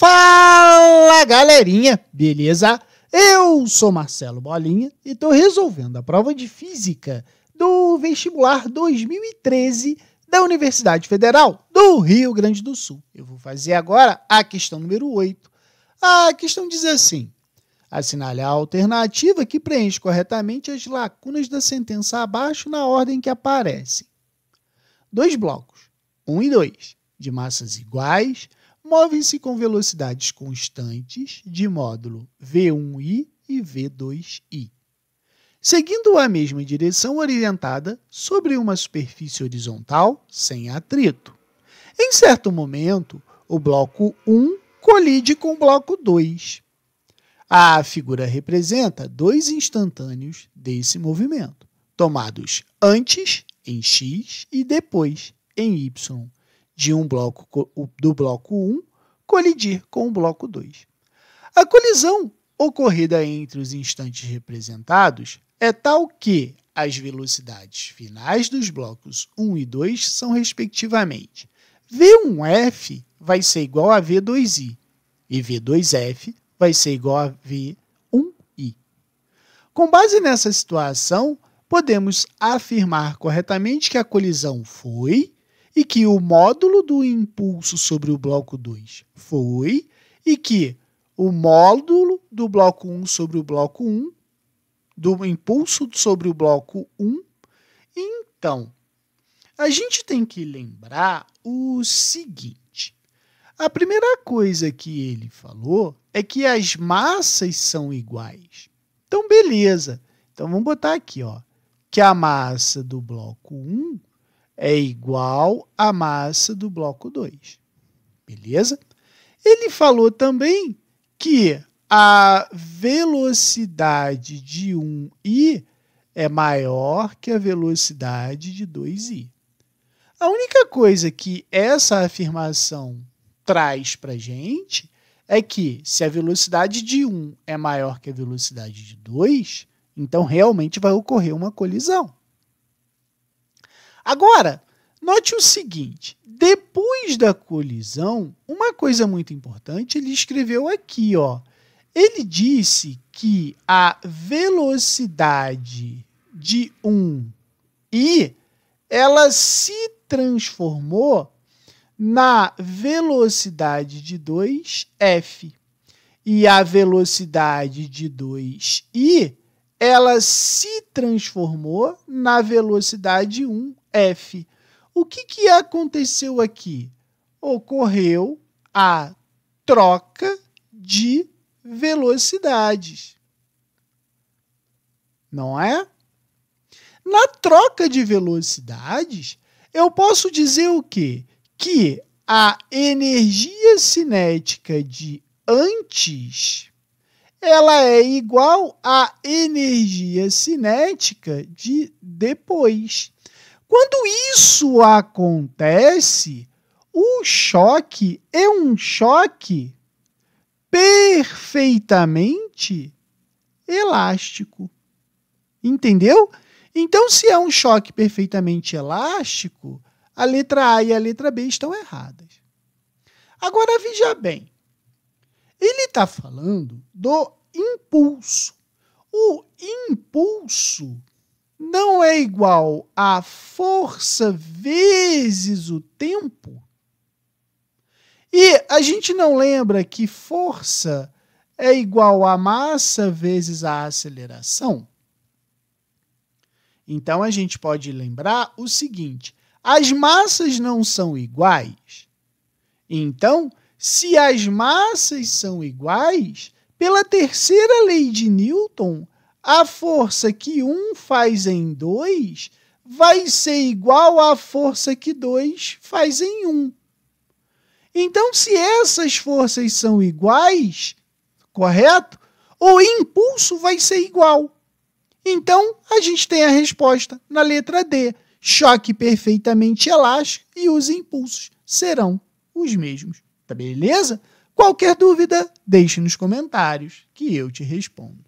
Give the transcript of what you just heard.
Fala galerinha, beleza? Eu sou Marcelo Bolinha e estou resolvendo a prova de física do vestibular 2013 da Universidade Federal do Rio Grande do Sul. Eu vou fazer agora a questão número 8. A questão diz assim: assinale a alternativa que preenche corretamente as lacunas da sentença abaixo na ordem que aparece. Dois blocos, um e dois, de massas iguais movem-se com velocidades constantes de módulo V1i e V2i. Seguindo a mesma direção orientada sobre uma superfície horizontal sem atrito. Em certo momento, o bloco 1 colide com o bloco 2. A figura representa dois instantâneos desse movimento, tomados antes, em x, e depois, em y de um bloco do bloco 1 colidir com o bloco 2. A colisão ocorrida entre os instantes representados é tal que as velocidades finais dos blocos 1 e 2 são respectivamente v1f vai ser igual a v2i e v2f vai ser igual a v1i. Com base nessa situação, podemos afirmar corretamente que a colisão foi e que o módulo do impulso sobre o bloco 2 foi, e que o módulo do bloco 1 sobre o bloco 1, do impulso sobre o bloco 1. Então, a gente tem que lembrar o seguinte: a primeira coisa que ele falou é que as massas são iguais. Então, beleza. Então, vamos botar aqui, ó, que a massa do bloco 1 é igual à massa do bloco 2. Beleza? Ele falou também que a velocidade de 1i é maior que a velocidade de 2i. A única coisa que essa afirmação traz para gente é que se a velocidade de 1 é maior que a velocidade de 2, então realmente vai ocorrer uma colisão. Agora, note o seguinte: depois da colisão, uma coisa muito importante ele escreveu aqui, ó. Ele disse que a velocidade de um i ela se transformou na velocidade de 2f. E a velocidade de 2i ela se transformou na velocidade 1 F. O que, que aconteceu aqui? Ocorreu a troca de velocidades. Não é? Na troca de velocidades, eu posso dizer o quê? Que a energia cinética de antes ela é igual à energia cinética de depois. Quando isso acontece, o choque é um choque perfeitamente elástico. Entendeu? Então, se é um choque perfeitamente elástico, a letra A e a letra B estão erradas. Agora, veja bem. Ele está falando do impulso. O impulso não é igual a força vezes o tempo? E a gente não lembra que força é igual a massa vezes a aceleração? Então a gente pode lembrar o seguinte: as massas não são iguais. Então, se as massas são iguais, pela terceira lei de Newton, a força que um faz em dois vai ser igual à força que dois faz em um. Então, se essas forças são iguais, correto? O impulso vai ser igual. Então, a gente tem a resposta na letra D. Choque perfeitamente elástico e os impulsos serão os mesmos. Tá beleza? Qualquer dúvida, deixe nos comentários que eu te respondo.